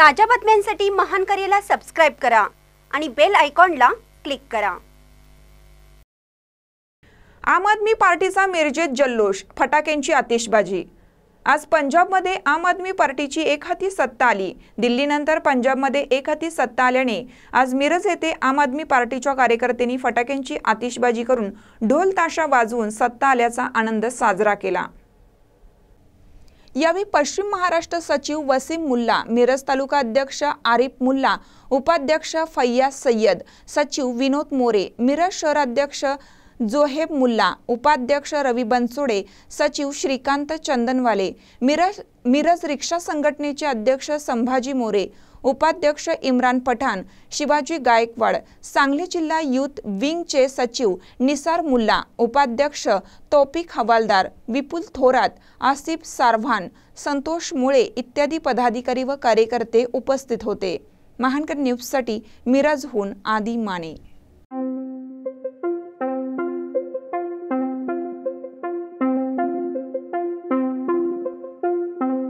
ताज्या बातम्यांसाठी महान करेला सबस्क्राईब करा आणि बेल आयकॉनला क्लिक करा आम आदमी पार्टीचा मिरजेत जल्लोष फटाक्यांची आतिषबाजी आज पंजाबमध्ये आम आदमी पार्टीची एक हाती सत्ता आली दिल्लीनंतर पंजाबमध्ये एक हाती सत्ता आल्याने आज मिरज येथे आम आदमी पार्टीच्या कार्यकर्त्यांनी फटाक्यांची आतिषबाजी करून ढोल ताशा वाजवून सत्ता आल्याचा आनंद साजरा केला यावेळी पश्चिम महाराष्ट्र सचिव वसीम मुल्ला मिरज तालुका अध्यक्ष आरिफ मुल्ला उपाध्यक्ष फैया सय्यद सचिव विनोद मोरे मिरज शहराध्यक्ष जोहेब मुल्ला उपाध्यक्ष रवी बनसोडे सचिव श्रीकांत चंदनवाले मिरज मिरज रिक्षा संघटनेचे अध्यक्ष संभाजी मोरे उपाध्यक्ष इम्रान पठाण शिवाजी गायकवाड सांगली जिल्हा यूथ विंगचे सचिव निसार मुल्ला उपाध्यक्ष तोपिक हवालदार विपुल थोरात आसिफ सारव्हान संतोष मुळे इत्यादी पदाधिकारी व कार्यकर्ते उपस्थित होते महानकर न्यूजसाठी मिरजहून आदी माने